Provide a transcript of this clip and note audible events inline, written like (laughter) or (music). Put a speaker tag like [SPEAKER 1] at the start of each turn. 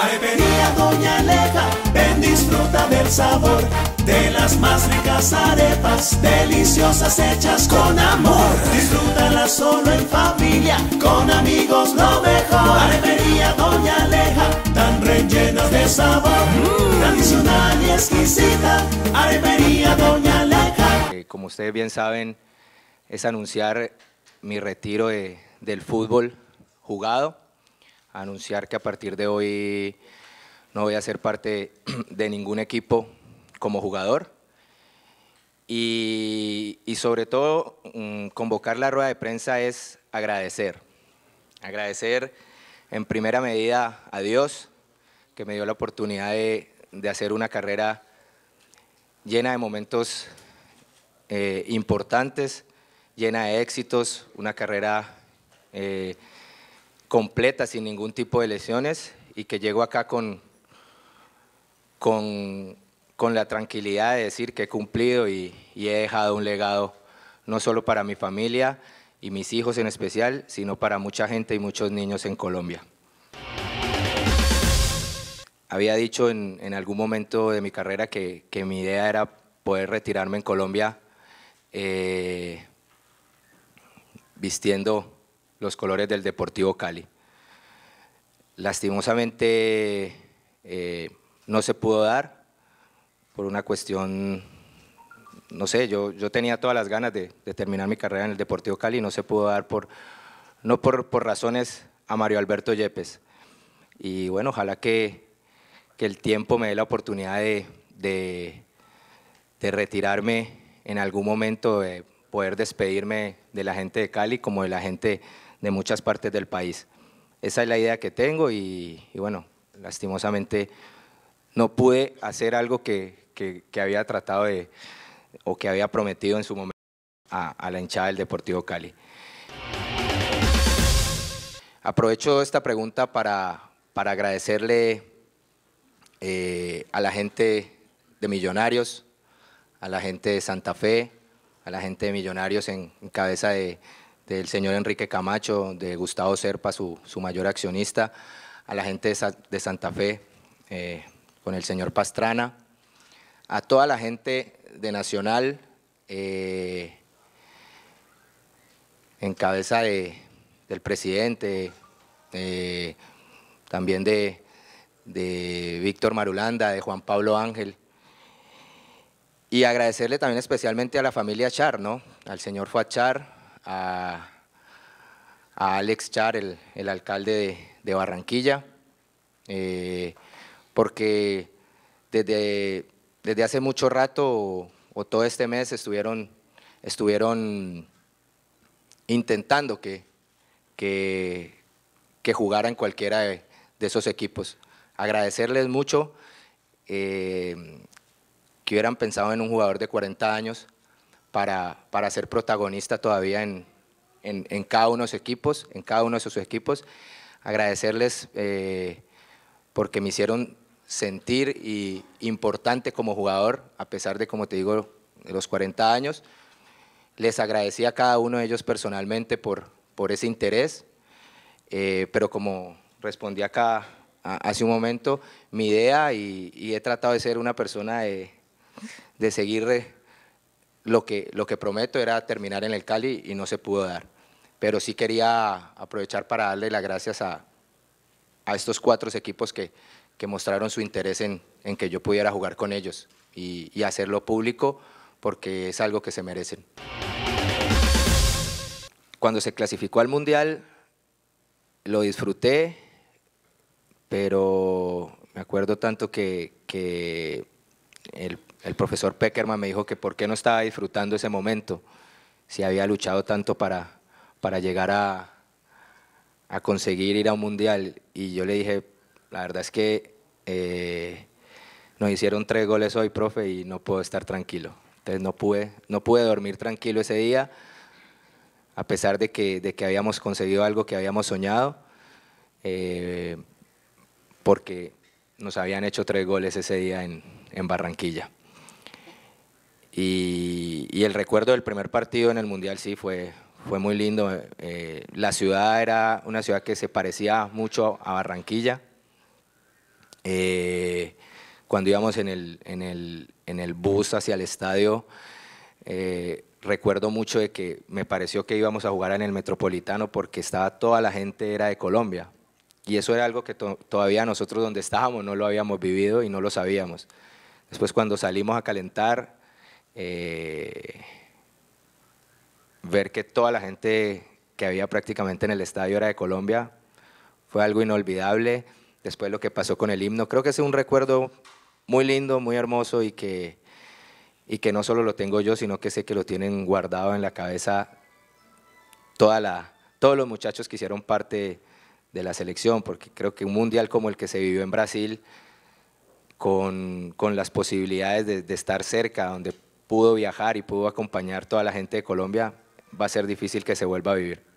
[SPEAKER 1] Arepería Doña Aleja, ven disfruta del sabor de las más ricas arepas, deliciosas hechas con amor. Disfrútala solo en familia, con amigos lo mejor. Arepería Doña Aleja, tan rellenas de sabor, mm. tradicional y exquisita. Arepería Doña Aleja. Eh, como ustedes bien saben, es anunciar mi retiro del fútbol jugado anunciar que a partir de hoy no voy a ser parte (clears throat) de ningún equipo como jugador. Y, sobre todo, mm, convocar la rueda de prensa es agradecer. Agradecer en primera medida a Dios, que me dio la oportunidad de, hacer una carrera llena de momentos eh, importantes, llena de éxitos, una carrera eh, completa sin ningún tipo de lesiones y que llego acá con, con, la tranquilidad de decir que he cumplido y, he dejado un legado no solo para mi familia y mis hijos en especial, sino para mucha gente y muchos niños en Colombia. Había dicho en, algún momento de mi carrera que, mi idea era poder retirarme en Colombia eh, vistiendo los colores del Deportivo Cali. Lastimosamente eh, no se pudo dar por una cuestión, no sé, yo, yo tenía todas las ganas de, terminar mi carrera en el Deportivo Cali, no se pudo dar por, no por, razones a Mario Alberto Yepes. Y bueno, ojalá que, el tiempo me dé la oportunidad de, de retirarme en algún momento, de poder despedirme de la gente de Cali como de la gente de muchas partes del país. Esa es la idea que tengo y, bueno, lastimosamente no pude hacer algo que, había tratado de o que había prometido en su momento a, la hinchada del Deportivo Cali. Aprovecho esta pregunta para, para agradecerle eh, a la gente de Millonarios, a la gente de Santa Fe, a la gente de Millonarios en cabeza de, del señor Enrique Camacho, de Gustavo Serpa, su, mayor accionista, a la gente de, Santa Fe, eh, con el señor Pastrana, a toda la gente de Nacional, eh, en cabeza del presidente, eh, también de, Víctor Marulanda, de Juan Pablo Ángel, y agradecerle también especialmente a la familia Char, ¿no? Al señor Fuachar, a, Alex Char, el, alcalde de, Barranquilla, eh, porque desde, desde hace mucho rato o, todo este mes estuvieron, estuvieron intentando que, que, cualquiera de, esos equipos. Agradecerles mucho eh, que hubieran pensado en un jugador de 40 años, para, ser protagonista todavía en, cada uno de sus equipos, en cada uno de sus equipos. Agradecerles eh, porque me hicieron sentir importante como jugador, a pesar de, como te digo, los 40 años. Les agradecí a cada uno de ellos personalmente por, por ese interés, eh, pero como respondí acá hace un momento, mi idea y, he tratado de ser una persona de, de seguir lo que, lo que prometo era terminar en el Cali y no se pudo dar. Pero sí quería aprovechar para darle las gracias a, estos cuatro equipos que, mostraron su interés en, que yo pudiera jugar con ellos y, y hacerlo público porque es algo que se merecen. Cuando se clasificó al Mundial, lo disfruté, pero me acuerdo tanto que, que el, profesor Peckerman me dijo que por qué no estaba disfrutando ese momento, si había luchado tanto para, para llegar a, conseguir ir a un mundial. Y yo le dije, la verdad es que eh, nos hicieron tres goles hoy, profe, y no puedo estar tranquilo. Entonces no pude, no pude dormir tranquilo ese día, a pesar de que, de que habíamos conseguido algo que habíamos soñado, eh, porque nos habían hecho tres goles ese día en, Barranquilla. Y, el recuerdo del primer partido en el Mundial sí fue, fue muy lindo. Eh, la ciudad era una ciudad que se parecía mucho a Barranquilla. Eh, cuando íbamos en el, en, el, bus hacia el estadio, eh, recuerdo mucho de que me pareció que íbamos a jugar en el Metropolitano porque estaba toda la gente era de Colombia, y eso era algo que todavía nosotros donde estábamos no lo habíamos vivido y no lo sabíamos. Después cuando salimos a calentar, eh, ver que toda la gente que había prácticamente en el estadio era de Colombia, fue algo inolvidable. Después lo que pasó con el himno, creo que es un recuerdo muy lindo, muy hermoso y que, y que no solo lo tengo yo, sino que sé que lo tienen guardado en la cabeza toda la, todos los muchachos que hicieron parte de la selección, porque creo que un mundial como el que se vivió en Brasil, con, las posibilidades de, de, estar cerca, donde pudo viajar y pudo acompañar toda la gente de Colombia, va a ser difícil que se vuelva a vivir.